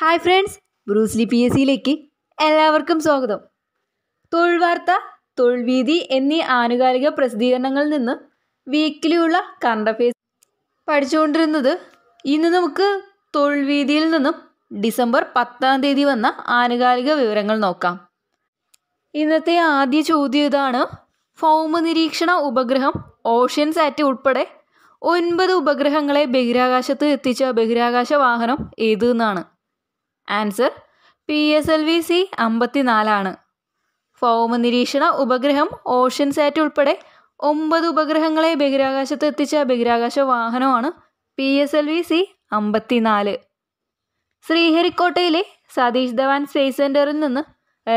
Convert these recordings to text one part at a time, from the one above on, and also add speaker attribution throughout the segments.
Speaker 1: hi friends Bruce Lee P S സിയിലേക്ക് എല്ലാവർക്കും സ്വാഗതം തൊഴിൽ വാർത്ത തൊഴിൽ വീതി എന്നീ ആനുകാലിക പ്രസിദ്ധീകരണങ്ങളിൽ നിന്ന് വീക്കിലിയുള്ള കറണ്ട് അഫയേഴ്സ് പഠിച്ചുകൊണ്ടിരുന്നത് ഇന്ന് നമുക്ക് തൊഴിൽ വീതിയിൽ നിന്നും ഡിസംബർ പത്താം തീയതി വന്ന ആനുകാലിക വിവരങ്ങൾ നോക്കാം ഇന്നത്തെ ആദ്യ ചോദ്യം ഇതാണ് ഭൗമ നിരീക്ഷണ ഉപഗ്രഹം ഓഷ്യൻ സാറ്റ് ഉൾപ്പെടെ ഒൻപത് ഉപഗ്രഹങ്ങളെ ബഹിരാകാശത്ത് എത്തിച്ച ബഹിരാകാശ വാഹനം എന്നാണ് answer P S L V C അമ്പത്തിനാലാണ് ഭൗമ നിരീക്ഷണ ഉപഗ്രഹം ഓഷ്യൻ സാറ്റ് ഉൾപ്പെടെ ഒമ്പത് ഉപഗ്രഹങ്ങളെ ബഹിരാകാശത്ത് എത്തിച്ച ബഹിരാകാശ വാഹനമാണ് P S L V C അമ്പത്തിനാല് ശ്രീഹരിക്കോട്ടയിലെ സതീഷ് ധവാൻ സ്പേസ് സെൻറ്ററിൽ നിന്ന്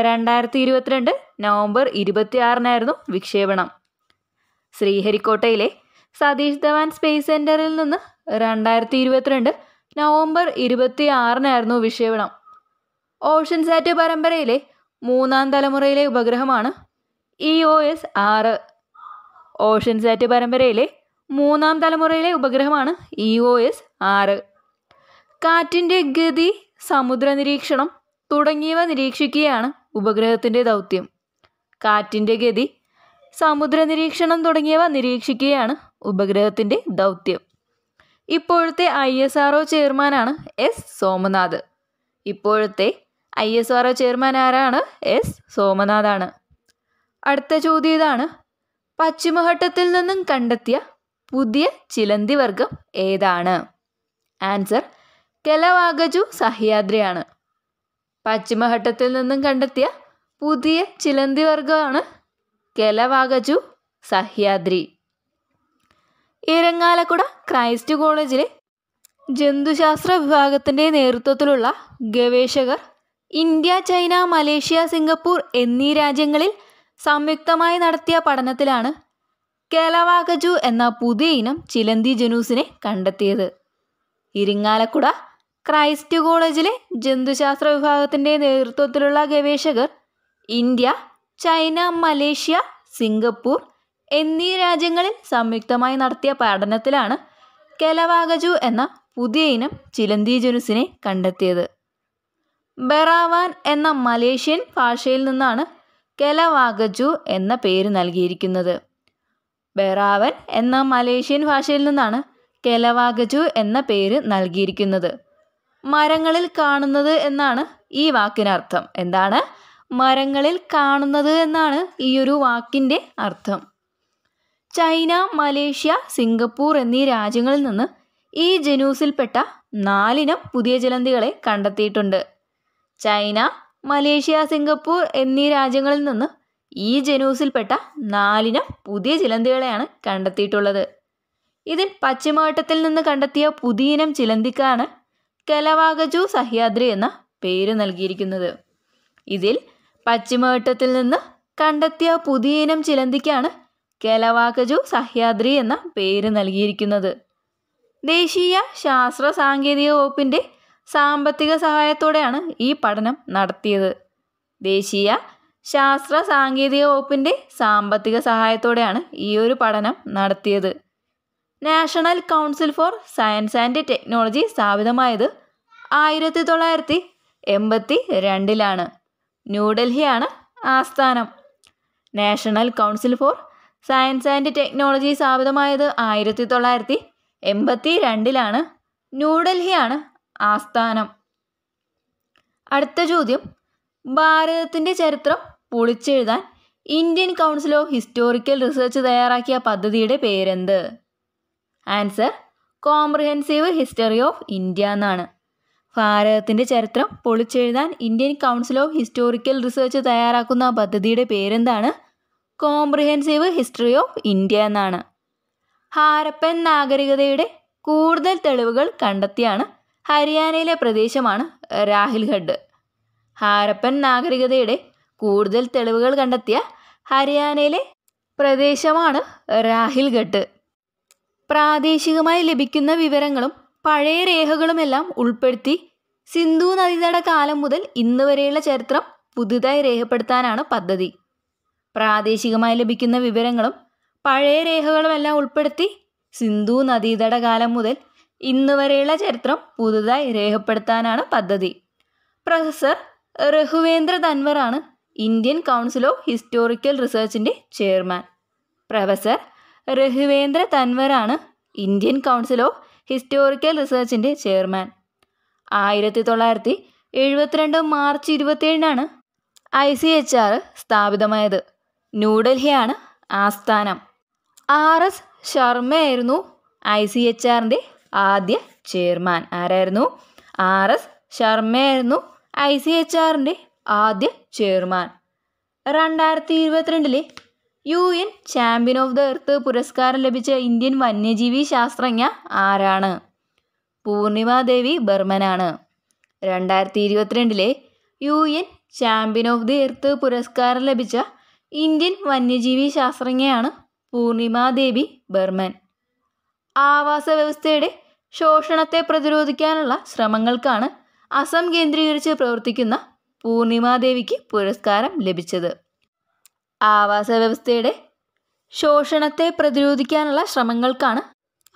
Speaker 1: രണ്ടായിരത്തി ഇരുപത്തിരണ്ട് നവംബർ ഇരുപത്തിയാറിനായിരുന്നു വിക്ഷേപണം ശ്രീഹരിക്കോട്ടയിലെ സതീഷ് ധവാൻ സ്പേസ് സെൻറ്ററിൽ നിന്ന് രണ്ടായിരത്തി ഇരുപത്തിരണ്ട് നവംബർ ഇരുപത്തിയാറിനായിരുന്നു വിക്ഷേപണം ഓഷൻ സാറ്റ് പരമ്പരയിലെ മൂന്നാം തലമുറയിലെ ഉപഗ്രഹമാണ് ഇ ഒ എസ് ആറ് ഓഷൻ സാറ്റ് പരമ്പരയിലെ മൂന്നാം തലമുറയിലെ ഉപഗ്രഹമാണ് ഇ ഒ എസ് ആറ് കാറ്റിൻ്റെ ഗതി സമുദ്ര നിരീക്ഷണം തുടങ്ങിയവ നിരീക്ഷിക്കുകയാണ് ഉപഗ്രഹത്തിൻ്റെ ദൗത്യം കാറ്റിൻ്റെ ഗതി സമുദ്ര നിരീക്ഷണം തുടങ്ങിയവ നിരീക്ഷിക്കുകയാണ് ഉപഗ്രഹത്തിൻ്റെ ദൗത്യം ഇപ്പോഴത്തെ ഐ എസ് ആർ ചെയർമാനാണ് എസ് സോമനാഥ് ഇപ്പോഴത്തെ ഐ എസ് ആർ ചെയർമാൻ ആരാണ് എസ് സോമനാഥാണ് അടുത്ത ചോദ്യം ഇതാണ് പശ്ചിമഘട്ടത്തിൽ നിന്നും കണ്ടെത്തിയ പുതിയ ചിലന്തി വർഗം ഏതാണ് ആൻസർ കെലവാഗജു സഹ്യാദ്രിയാണ് പശ്ചിമഘട്ടത്തിൽ നിന്നും കണ്ടെത്തിയ പുതിയ ചിലന്തി വർഗമാണ് കെലവാകജു സഹ്യാദ്രി ഇരങ്ങാലക്കുട ക്രൈസ്റ്റ് കോളേജിലെ ജന്തുശാസ്ത്ര വിഭാഗത്തിൻ്റെ നേതൃത്വത്തിലുള്ള ഗവേഷകർ ഇന്ത്യ ചൈന മലേഷ്യ സിംഗപ്പൂർ എന്നീ രാജ്യങ്ങളിൽ സംയുക്തമായി നടത്തിയ പഠനത്തിലാണ് കേലവാകജു എന്ന പുതിയ ഇനം ചിലന്തി ജനൂസിനെ കണ്ടെത്തിയത് ഇരിങ്ങാലക്കുട ക്രൈസ്റ്റ് കോളേജിലെ ജന്തുശാസ്ത്ര വിഭാഗത്തിൻ്റെ നേതൃത്വത്തിലുള്ള ഗവേഷകർ ഇന്ത്യ ചൈന മലേഷ്യ സിംഗപ്പൂർ എന്നീ രാജ്യങ്ങളിൽ സംയുക്തമായി നടത്തിയ പഠനത്തിലാണ് കെലവാഗജു എന്ന പുതിയ ഇനം ചിലന്തി ജനുസിനെ കണ്ടെത്തിയത് ബെറാവാൻ എന്ന മലേഷ്യൻ ഭാഷയിൽ നിന്നാണ് കെലവാഗജു എന്ന പേര് നൽകിയിരിക്കുന്നത് ബെറാവൻ എന്ന മലേഷ്യൻ ഭാഷയിൽ നിന്നാണ് കെലവാഗജു എന്ന പേര് നൽകിയിരിക്കുന്നത് മരങ്ങളിൽ കാണുന്നത് എന്നാണ് ഈ വാക്കിനർത്ഥം എന്താണ് മരങ്ങളിൽ കാണുന്നത് എന്നാണ് ഈ ഒരു വാക്കിൻ്റെ അർത്ഥം ചൈന മലേഷ്യ സിംഗപ്പൂർ എന്നീ രാജ്യങ്ങളിൽ നിന്ന് ഈ ജനൂസിൽപ്പെട്ട നാലിനം പുതിയ ജലന്തികളെ കണ്ടെത്തിയിട്ടുണ്ട് ചൈന മലേഷ്യ സിംഗപ്പൂർ എന്നീ രാജ്യങ്ങളിൽ നിന്ന് ഈ ജനൂസിൽപ്പെട്ട നാലിനം പുതിയ ചിലന്തികളെയാണ് കണ്ടെത്തിയിട്ടുള്ളത് ഇതിൽ പശ്ചിമഘട്ടത്തിൽ നിന്ന് കണ്ടെത്തിയ പുതിയ ഇനം ചിലന്തിക്കാണ് കെലവാഗജു സഹ്യാദ്രി എന്ന പേര് നൽകിയിരിക്കുന്നത് ഇതിൽ പശ്ചിമഘട്ടത്തിൽ നിന്ന് കണ്ടെത്തിയ പുതിയ ഇനം ചിലന്തിക്കാണ് കെലവാക്കജു സഹ്യാദ്രി എന്ന പേര് നൽകിയിരിക്കുന്നത് ദേശീയ ശാസ്ത്ര സാങ്കേതിക വകുപ്പിൻ്റെ സാമ്പത്തിക സഹായത്തോടെയാണ് ഈ പഠനം നടത്തിയത് ദേശീയ ശാസ്ത്ര സാങ്കേതിക വകുപ്പിൻ്റെ സാമ്പത്തിക സഹായത്തോടെയാണ് ഈ ഒരു പഠനം നടത്തിയത് national council for science and technology സ്ഥാപിതമായത് ആയിരത്തി തൊള്ളായിരത്തി എൺപത്തി രണ്ടിലാണ് ന്യൂഡൽഹിയാണ് ആസ്ഥാനം national council for science and technology സ്ഥാപിതമായത് ആയിരത്തി തൊള്ളായിരത്തി എൺപത്തി രണ്ടിലാണ് ന്യൂഡൽഹിയാണ് ആസ്ഥാനം അടുത്ത ചോദ്യം ഭാരതത്തിൻ്റെ ചരിത്രം പൊളിച്ചെഴുതാൻ Indian council of historical research തയ്യാറാക്കിയ പദ്ധതിയുടെ പേരെന്ത് answer comprehensive history of India എന്നാണ് ഭാരതത്തിൻ്റെ ചരിത്രം പൊളിച്ചെഴുതാൻ Indian council of historical research തയ്യാറാക്കുന്ന പദ്ധതിയുടെ പേരെന്താണ് കോംപ്രിഹെൻസീവ് ഹിസ്റ്ററി ഓഫ് ഇന്ത്യ എന്നാണ് ഹാരപ്പൻ നാഗരികതയുടെ കൂടുതൽ തെളിവുകൾ കണ്ടെത്തിയാണ് ഹരിയാനയിലെ പ്രദേശമാണ് രാഹുൽഗഡ് ഹാരപ്പൻ നാഗരികതയുടെ കൂടുതൽ തെളിവുകൾ കണ്ടെത്തിയ ഹരിയാനയിലെ പ്രദേശമാണ് രാഹുൽഗഡ് പ്രാദേശികമായി ലഭിക്കുന്ന വിവരങ്ങളും പഴയ രേഖകളുമെല്ലാം ഉൾപ്പെടുത്തി സിന്ധു നദീതട കാലം മുതൽ ഇന്ന് വരെയുള്ള ചരിത്രം പുതുതായി രേഖപ്പെടുത്താനാണ് പദ്ധതി പ്രാദേശികമായി ലഭിക്കുന്ന വിവരങ്ങളും പഴയ രേഖകളുമെല്ലാം ഉൾപ്പെടുത്തി സിന്ധു നദീതട കാലം മുതൽ ഇന്ന് വരെയുള്ള ചരിത്രം പുതുതായി രേഖപ്പെടുത്താനാണ് പദ്ധതി പ്രൊഫസർ രഘുവേന്ദ്ര ധൻവറാണ് ഇന്ത്യൻ കൗൺസിൽ ഓഫ് ഹിസ്റ്റോറിക്കൽ റിസർച്ചിൻ്റെ ചെയർമാൻ പ്രൊഫസർ രഘുവേന്ദ്ര തൻവറാണ് ഇന്ത്യൻ കൗൺസിൽ ഓഫ് ഹിസ്റ്റോറിക്കൽ റിസർച്ചിൻ്റെ ചെയർമാൻ ആയിരത്തി തൊള്ളായിരത്തി എഴുപത്തിരണ്ട് മാർച്ച് ഇരുപത്തിയേഴിനാണ് ഐ സി എച്ച് ആർ സ്ഥാപിതമായത് ന്യൂഡൽഹിയാണ് ആസ്ഥാനം ആർ എസ് ശർമ്മയായിരുന്നു ഐ സി എച്ച് ആറിൻ്റെ ആദ്യ ചെയർമാൻ ആരായിരുന്നു ആർ എസ് ശർമ്മയായിരുന്നു ഐ സി എച്ച് ആറിൻ്റെ ആദ്യ ചെയർമാൻ രണ്ടായിരത്തി ഇരുപത്തിരണ്ടിലെ U N champion of the earth പുരസ്കാരം ലഭിച്ച ഇന്ത്യൻ വന്യജീവി ശാസ്ത്രജ്ഞ ആരാണ് പൂർണിമാദേവി ബർമനാണ് രണ്ടായിരത്തി ഇരുപത്തിരണ്ടിലെ U N champion of the earth പുരസ്കാരം ലഭിച്ച ഇന്ത്യൻ വന്യജീവി ശാസ്ത്രജ്ഞയാണ് പൂർണിമാദേവി ബർമൻ ആവാസ വ്യവസ്ഥയുടെ ശോഷണത്തെ പ്രതിരോധിക്കാനുള്ള ശ്രമങ്ങൾക്കാണ് അസം കേന്ദ്രീകരിച്ച് പ്രവർത്തിക്കുന്ന പൂർണിമാദേവിക്ക് പുരസ്കാരം ലഭിച്ചത് ആവാസ വ്യവസ്ഥയുടെ ശോഷണത്തെ പ്രതിരോധിക്കാനുള്ള ശ്രമങ്ങൾക്കാണ്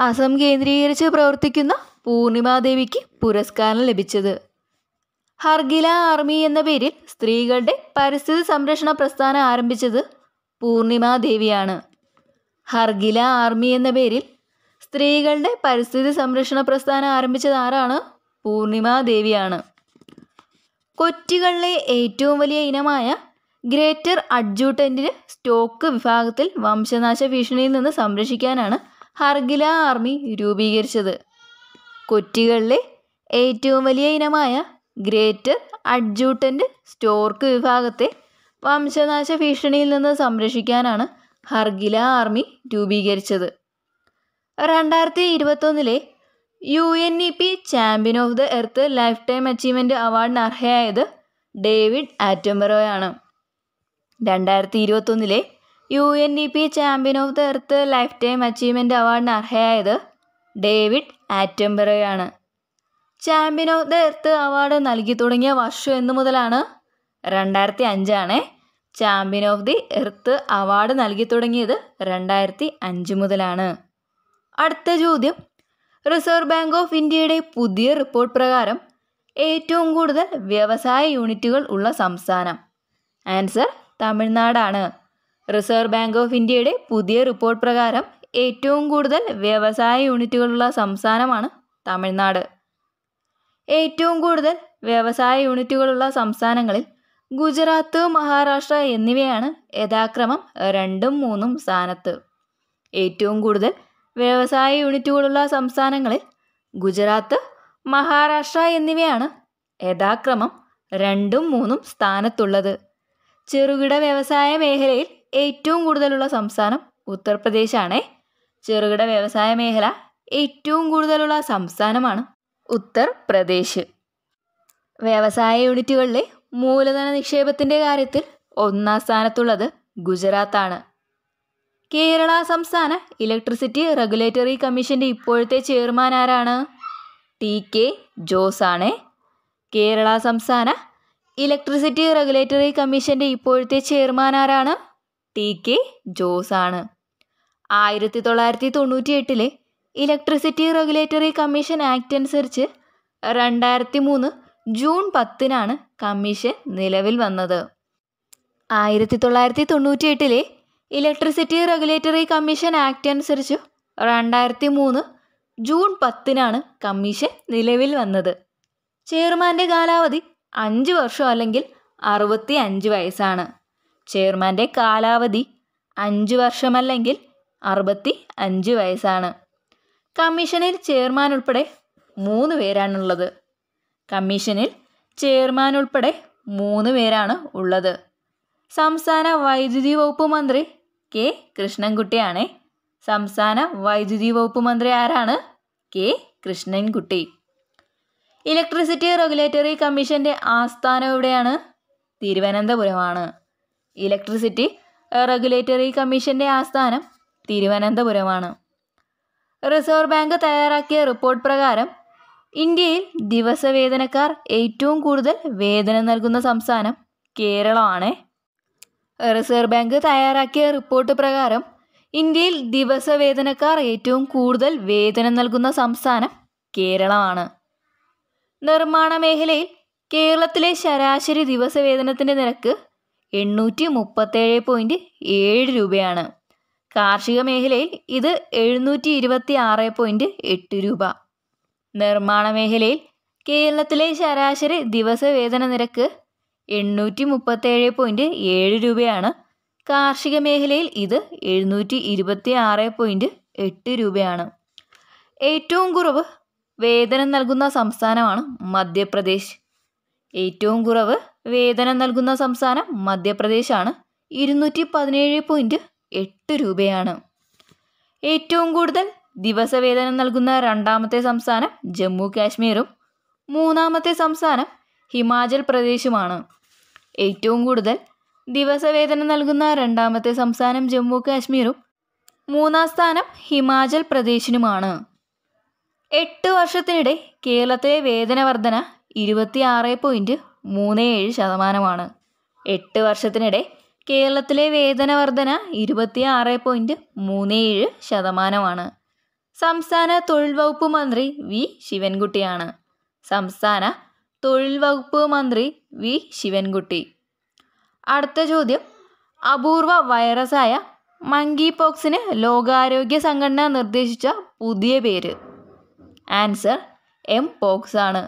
Speaker 1: അസം കേന്ദ്രീകരിച്ച് പ്രവർത്തിക്കുന്ന പൂർണിമാദേവിക്ക് പുരസ്കാരം ലഭിച്ചത് ഹർഗില ആർമി എന്ന പേരിൽ സ്ത്രീകളുടെ പരിസ്ഥിതി സംരക്ഷണ പ്രസ്ഥാനം ആരംഭിച്ചത് പൂർണിമാദേവിയാണ് ഹർഗില ആർമി എന്ന പേരിൽ സ്ത്രീകളുടെ പരിസ്ഥിതി സംരക്ഷണ പ്രസ്ഥാനം ആരംഭിച്ചത് ആരാണ് പൂർണിമാദേവിയാണ് കൊറ്റികളിലെ ഏറ്റവും വലിയ ഇനമായ ഗ്രേറ്റർ അഡ്ജൂട്ടൻറ്റിന് സ്റ്റോക്ക് വിഭാഗത്തിൽ വംശനാശ ഭീഷണിയിൽ നിന്ന് സംരക്ഷിക്കാനാണ് ഹർഗില ആർമി രൂപീകരിച്ചത് കൊറ്റികളിലെ ഏറ്റവും വലിയ ഇനമായ ഗ്രേറ്റർ അഡ്ജൂട്ടൻ്റ് സ്റ്റോർക്ക് വിഭാഗത്തെ വംശനാശ ഭീഷണിയിൽ നിന്ന് സംരക്ഷിക്കാനാണ് ഹർഗില ആർമി രൂപീകരിച്ചത് രണ്ടായിരത്തി ഇരുപത്തൊന്നിലെ U N E P champion of the earth lifetime achievement അവാർഡിന് അർഹയായത് ഡേവിഡ് ആറ്റംബറോയാണ് രണ്ടായിരത്തി ഇരുപത്തൊന്നിലെ U N E P champion of the earth lifetime achievement അവാർഡിന് അർഹയായത് ഡേവിഡ് ആറ്റംബറയാണ് champion of the earth award നൽകി തുടങ്ങിയ വർഷം എന്നു മുതലാണ് രണ്ടായിരത്തി അഞ്ചാണ് champion of the earth award നൽകി തുടങ്ങിയത് രണ്ടായിരത്തി അഞ്ച് മുതലാണ് അടുത്ത ചോദ്യം റിസർവ് ബാങ്ക് ഓഫ് ഇന്ത്യയുടെ പുതിയ റിപ്പോർട്ട് പ്രകാരം ഏറ്റവും കൂടുതൽ വ്യവസായ യൂണിറ്റുകൾ ഉള്ള സംസ്ഥാനം ആൻസർ തമിഴ്നാടാണ് റിസർവ് ബാങ്ക് ഓഫ് ഇന്ത്യയുടെ പുതിയ റിപ്പോർട്ട് പ്രകാരം ഏറ്റവും കൂടുതൽ വ്യവസായ യൂണിറ്റുകളുള്ള സംസ്ഥാനമാണ് തമിഴ്നാട് ഏറ്റവും കൂടുതൽ വ്യവസായ യൂണിറ്റുകളുള്ള സംസ്ഥാനങ്ങളിൽ ഗുജറാത്ത് മഹാരാഷ്ട്ര എന്നിവയാണ് യഥാക്രമം രണ്ടും മൂന്നും സ്ഥാനത്ത് ഏറ്റവും കൂടുതൽ വ്യവസായ യൂണിറ്റുകളുള്ള സംസ്ഥാനങ്ങളിൽ ഗുജറാത്ത് മഹാരാഷ്ട്ര എന്നിവയാണ് യഥാക്രമം രണ്ടും മൂന്നും സ്ഥാനത്തുള്ളത് ചെറുകിട വ്യവസായ മേഖലയിൽ ഏറ്റവും കൂടുതലുള്ള സംസ്ഥാനം ഉത്തർപ്രദേശാണ് ചെറുകിട വ്യവസായ മേഖല ഏറ്റവും കൂടുതലുള്ള സംസ്ഥാനമാണ് ഉത്തർപ്രദേശ് വ്യവസായ യൂണിറ്റുകളിലെ മൂലധന നിക്ഷേപത്തിൻ്റെ കാര്യത്തിൽ ഒന്നാം സ്ഥാനത്തുള്ളത് ഗുജറാത്താണ് കേരള സംസ്ഥാന ഇലക്ട്രിസിറ്റി റെഗുലേറ്ററി കമ്മീഷൻ്റെ ഇപ്പോഴത്തെ ചെയർമാൻ ആരാണ് ടി കെ ജോസ് ആണ് കേരള സംസ്ഥാന ഇലക്ട്രിസിറ്റി റെഗുലേറ്ററി കമ്മീഷൻ്റെ ഇപ്പോഴത്തെ ചെയർമാൻ ആരാണ് ടി കെ ജോസ് ആണ് ആയിരത്തി തൊള്ളായിരത്തി തൊണ്ണൂറ്റി എട്ടിലെ ഇലക്ട്രിസിറ്റി റെഗുലേറ്ററി കമ്മീഷൻ ആക്ട് അനുസരിച്ച് രണ്ടായിരത്തി മൂന്ന് ജൂൺ പത്തിനാണ് കമ്മീഷൻ നിലവിൽ വന്നത് ആയിരത്തി തൊള്ളായിരത്തി തൊണ്ണൂറ്റി എട്ടിലെ ഇലക്ട്രിസിറ്റി റെഗുലേറ്ററി കമ്മീഷൻ ആക്ട് അനുസരിച്ച് രണ്ടായിരത്തി മൂന്ന് ജൂൺ പത്തിനാണ് കമ്മീഷൻ നിലവിൽ വന്നത് ചെയർമാൻ്റെ കാലാവധി അഞ്ച് വർഷം അല്ലെങ്കിൽ അറുപത്തി അഞ്ച് വയസ്സാണ് ചെയർമാൻ്റെ കാലാവധി അഞ്ച് വർഷമല്ലെങ്കിൽ അറുപത്തി അഞ്ച് വയസ്സാണ് കമ്മീഷനിൽ ചെയർമാൻ ഉൾപ്പെടെ മൂന്ന് പേരാണുള്ളത് കമ്മീഷനിൽ ചെയർമാൻ ഉൾപ്പെടെ മൂന്ന് പേരാണ് ഉള്ളത് സംസ്ഥാന വൈദ്യുതി വകുപ്പ് മന്ത്രി കെ കൃഷ്ണൻകുട്ടിയാണ് സംസ്ഥാന വൈദ്യുതി വകുപ്പ് മന്ത്രി ആരാണ് കെ കൃഷ്ണൻകുട്ടി ഇലക്ട്രിസിറ്റി റെഗുലേറ്ററി കമ്മീഷൻ്റെ ആസ്ഥാനം എവിടെയാണ് തിരുവനന്തപുരമാണ് ഇലക്ട്രിസിറ്റി റെഗുലേറ്ററി കമ്മീഷൻ്റെ ആസ്ഥാനം തിരുവനന്തപുരമാണ് റിസർവ് ബാങ്ക് തയ്യാറാക്കിയ റിപ്പോർട്ട് പ്രകാരം ഇന്ത്യയിൽ ദിവസവേതനക്കാർ ഏറ്റവും കൂടുതൽ വേതനം നൽകുന്ന സംസ്ഥാനം കേരളമാണ് റിസർവ് ബാങ്ക് തയ്യാറാക്കിയ റിപ്പോർട്ട് പ്രകാരം ഇന്ത്യയിൽ ദിവസവേതനക്കാർ ഏറ്റവും കൂടുതൽ വേതനം നൽകുന്ന സംസ്ഥാനം കേരളമാണ് നിർമ്മാണ മേഖലയിൽ കേരളത്തിലെ ശരാശരി ദിവസവേതനത്തിൻ്റെ നിരക്ക് എണ്ണൂറ്റി മുപ്പത്തേഴ് പോയിൻറ്റ് ഏഴ് രൂപയാണ് കാർഷിക മേഖലയിൽ ഇത് എഴുന്നൂറ്റി ഇരുപത്തി ആറ് പോയിൻറ്റ് എട്ട് രൂപ നിർമ്മാണ മേഖലയിൽ കേരളത്തിലെ ശരാശരി ദിവസവേതന നിരക്ക് എണ്ണൂറ്റി മുപ്പത്തേഴ് പോയിൻറ്റ് ഏഴ് രൂപയാണ് കാർഷിക മേഖലയിൽ ഇത് എഴുന്നൂറ്റി ഇരുപത്തി ആറ് പോയിൻറ്റ് എട്ട് രൂപയാണ് ഏറ്റവും കുറവ് വേതനം നൽകുന്ന സംസ്ഥാനമാണ് മധ്യപ്രദേശ് ഏറ്റവും കുറവ് വേതനം നൽകുന്ന സംസ്ഥാനം മധ്യപ്രദേശാണ് ഇരുന്നൂറ്റി പതിനേഴ് പോയിന്റ് എട്ട് രൂപയാണ് ഏറ്റവും കൂടുതൽ ദിവസവേതനം നൽകുന്ന രണ്ടാമത്തെ സംസ്ഥാനം ജമ്മു കാശ്മീരും മൂന്നാമത്തെ സംസ്ഥാനം ഹിമാചൽ പ്രദേശുമാണ് ഏറ്റവും കൂടുതൽ ദിവസവേതനം നൽകുന്ന രണ്ടാമത്തെ സംസ്ഥാനം ജമ്മു കാശ്മീരും മൂന്നാം സ്ഥാനം ഹിമാചൽ പ്രദേശിനുമാണ് എട്ട് വർഷത്തിനിടെ കേരളത്തിലെ വേതന വർധന ഇരുപത്തിയാറ് പോയിന്റ് മൂന്ന് ഏഴ് ശതമാനമാണ് എട്ട് വർഷത്തിനിടെ കേരളത്തിലെ വേതന വർധന ഇരുപത്തിയാറ് പോയിന്റ് മൂന്ന് ഏഴ് ശതമാനമാണ് സംസ്ഥാന തൊഴിൽ വകുപ്പ് മന്ത്രി വി ശിവൻകുട്ടിയാണ് സംസ്ഥാന തൊഴിൽ വകുപ്പ് മന്ത്രി വി ശിവൻകുട്ടി അടുത്ത ചോദ്യം അപൂർവ വൈറസായ മങ്കി പോക്സിന് ലോകാരോഗ്യ സംഘടന നിർദ്ദേശിച്ച പുതിയ പേര് ആൻസർ എം പോക്സ് ആണ്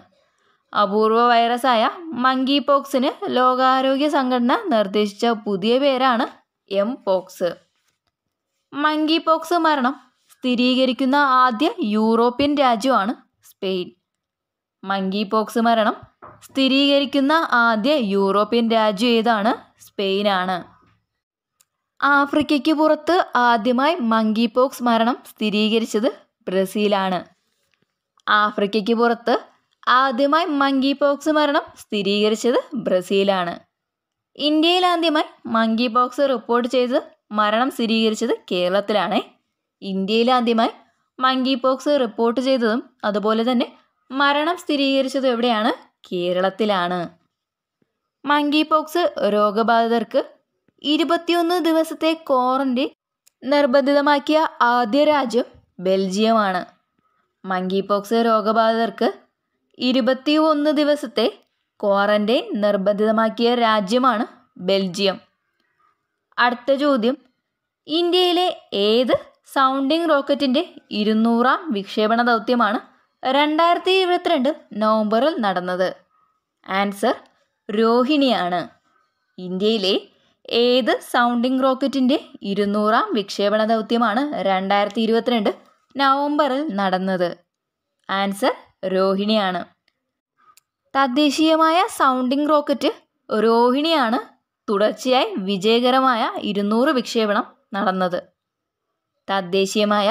Speaker 1: അപൂർവ വൈറസായ മങ്കി പോക്സിന് ലോകാരോഗ്യ സംഘടന നിർദ്ദേശിച്ച പുതിയ പേരാണ് എം പോക്സ് മങ്കി പോക്സ് മരണം സ്ഥിരീകരിക്കുന്ന ആദ്യ യൂറോപ്യൻ രാജ്യമാണ് സ്പെയിൻ മങ്കി പോക്സ് മരണം സ്ഥിരീകരിക്കുന്ന ആദ്യ യൂറോപ്യൻ രാജ്യം ഏതാണ് സ്പെയിനാണ് ആഫ്രിക്കയ്ക്ക് പുറത്ത് ആദ്യമായി മങ്കി പോക്സ് മരണം സ്ഥിരീകരിച്ചത് ബ്രസീലാണ് ആഫ്രിക്കയ്ക്ക് പുറത്ത് ആദ്യമായി മങ്കി പോക്സ് മരണം സ്ഥിരീകരിച്ചത് ബ്രസീലാണ് ഇന്ത്യയിൽ ആദ്യമായി മങ്കി പോക്സ് റിപ്പോർട്ട് ചെയ്ത് മരണം സ്ഥിരീകരിച്ചത് കേരളത്തിലാണ് ഇന്ത്യയിൽ ആദ്യമായി മങ്കി പോക്സ് റിപ്പോർട്ട് ചെയ്തതും അതുപോലെ തന്നെ മരണം സ്ഥിരീകരിച്ചതും എവിടെയാണ് കേരളത്തിലാണ് മങ്കി പോക്സ് രോഗബാധിതർക്ക് ഇരുപത്തിയൊന്ന് ദിവസത്തെ ക്വാറന്റൈൻ നിർബന്ധിതമാക്കിയ ആദ്യ രാജ്യം ബെൽജിയമാണ് മങ്കി പോക്സ് രോഗബാധിതർക്ക് ഇരുപത്തി ഒന്ന് ദിവസത്തെ ക്വാറന്റൈൻ നിർബന്ധിതമാക്കിയ രാജ്യമാണ് ബെൽജിയം അടുത്ത ചോദ്യം ഇന്ത്യയിലെ ഏത് സൗണ്ടിംഗ് റോക്കറ്റിൻ്റെ ഇരുന്നൂറാം വിക്ഷേപണ ദൗത്യമാണ് രണ്ടായിരത്തി ഇരുപത്തിരണ്ട് നവംബറിൽ നടന്നത് ആൻസർ രോഹിണിയാണ് ഇന്ത്യയിലെ ഏത് സൗണ്ടിംഗ് റോക്കറ്റിൻ്റെ ഇരുന്നൂറാം വിക്ഷേപണ ദൗത്യമാണ് രണ്ടായിരത്തി ഇരുപത്തിരണ്ട് നവംബറിൽ നടന്നത് ആൻസർ രോഹിണിയാണ് തദ്ദേശീയമായ സൗണ്ടിംഗ് റോക്കറ്റ് രോഹിണിയാണ് തുടർച്ചയായി വിജയകരമായ ഇരുന്നൂറ് വിക്ഷേപണം നടന്നത് തദ്ദേശീയമായ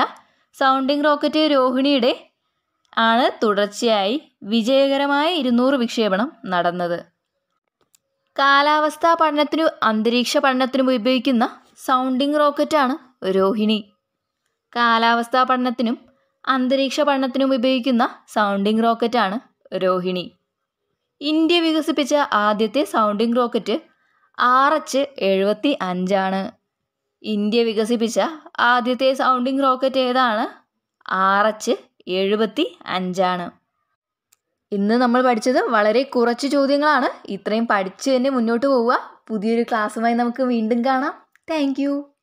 Speaker 1: സൗണ്ടിംഗ് റോക്കറ്റ് രോഹിണിയുടെ ആണ് തുടർച്ചയായി വിജയകരമായ ഇരുന്നൂറ് വിക്ഷേപണം നടന്നത് കാലാവസ്ഥാ പഠനത്തിനും അന്തരീക്ഷ പഠനത്തിനും ഉപയോഗിക്കുന്ന സൗണ്ടിംഗ് റോക്കറ്റാണ് രോഹിണി കാലാവസ്ഥാ പഠനത്തിനും അന്തരീക്ഷ പഠനത്തിനും ഉപയോഗിക്കുന്ന സൗണ്ടിങ് റോക്കറ്റാണ് രോഹിണി ഇന്ത്യ വികസിപ്പിച്ച ആദ്യത്തെ സൗണ്ടിങ് റോക്കറ്റ് ആർ എച്ച് എഴുപത്തി അഞ്ചാണ് ഇന്ത്യ വികസിപ്പിച്ച ആദ്യത്തെ സൗണ്ടിങ് റോക്കറ്റ് ഏതാണ് ആർ എച്ച് എഴുപത്തി അഞ്ചാണ് ഇന്ന് നമ്മൾ പഠിച്ചത് വളരെ കുറച്ച് ചോദ്യങ്ങളാണ് ഇത്രയും പഠിച്ച് തന്നെ മുന്നോട്ട് പോവുക പുതിയൊരു ക്ലാസ്സുമായി നമുക്ക് വീണ്ടും കാണാം താങ്ക്